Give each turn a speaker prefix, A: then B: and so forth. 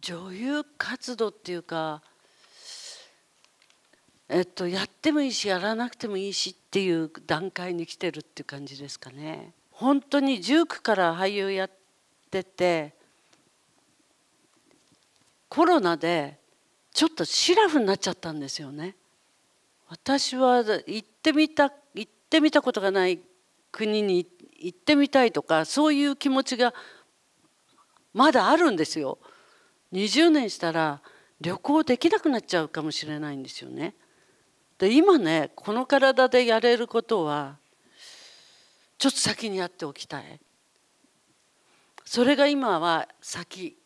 A: 女優活動っていうか、えっと、やってもいいしやらなくてもいいしっていう段階に来てるっていう感じですかね。本当に19から俳優やっててコロナでちょっとシラフになっちゃったんですよね。私は行ってみた行ってみたことがない国に行ってみたいとかそういう気持ちがまだあるんですよ。20年したら旅行できなくなっちゃうかもしれないんですよね。で今ねこの体でやれることはちょっと先にやっておきたい。それが今は先